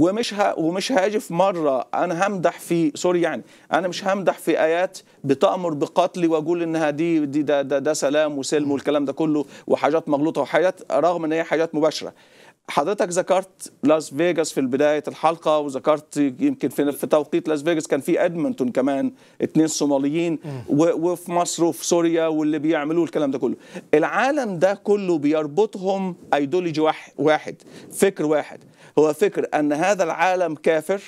ومش ه... ومش هاجي في مره انا همدح في سوري يعني انا مش همدح في ايات بتامر بقتلي واقول انها دي دي ده, ده, ده سلام وسلم والكلام ده كله وحاجات مغلوطه وحاجات رغم ان هي حاجات مباشره حضرتك ذكرت لاس فيجاس في بدايه الحلقه وذكرت يمكن في, في توقيت لاس فيجاس كان في ادمنتون كمان اثنين صوماليين وفي مصر وفي سوريا واللي بيعملوه الكلام ده كله العالم ده كله بيربطهم ايديولوجي واحد فكر واحد هو فكر ان هذا العالم كافر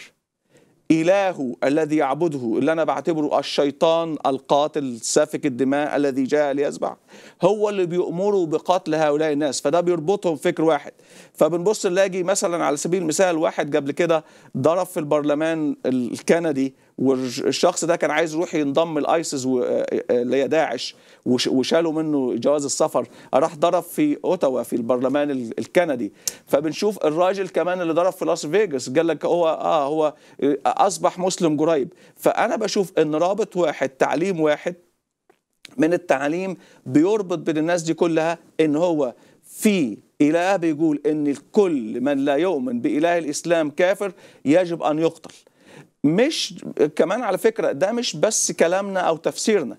إله الذي يعبده اللي أنا بعتبره الشيطان القاتل سافك الدماء الذي جاء ليسبع هو اللي بيأمره بقتل هؤلاء الناس فده بيربطهم فكر واحد فبنبص نلاقي مثلا على سبيل المثال واحد قبل كده ضرب في البرلمان الكندي والشخص ده كان عايز يروح ينضم لايسس آه، آه، اللي هي داعش وشالوا منه جواز السفر راح ضرب في اوتاوا في البرلمان الكندي فبنشوف الراجل كمان اللي ضرب في لاس فيجاس قال لك هو اه هو آه، اصبح مسلم قريب فانا بشوف ان رابط واحد تعليم واحد من التعليم بيربط بين الناس دي كلها ان هو في اله بيقول ان كل من لا يؤمن باله الاسلام كافر يجب ان يقتل مش كمان على فكره ده مش بس كلامنا او تفسيرنا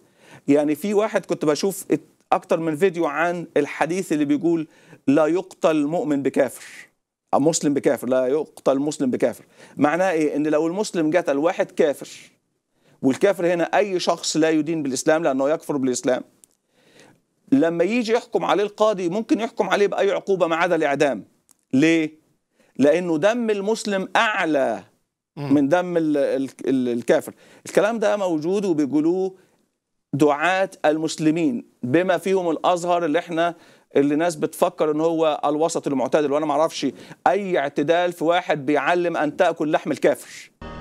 يعني في واحد كنت بشوف اكتر من فيديو عن الحديث اللي بيقول لا يقتل مؤمن بكافر او مسلم بكافر لا يقتل مسلم بكافر معناه ايه ان لو المسلم قتل واحد كافر والكافر هنا اي شخص لا يدين بالاسلام لانه يكفر بالاسلام لما يجي يحكم عليه القاضي ممكن يحكم عليه باي عقوبه ما عدا الاعدام ليه لانه دم المسلم اعلى من دم الكافر الكلام ده موجود وبيقولوه دعاة المسلمين بما فيهم الازهر اللي احنا اللي ناس بتفكر ان هو الوسط المعتدل وانا معرفش اي اعتدال في واحد بيعلم ان تاكل لحم الكافر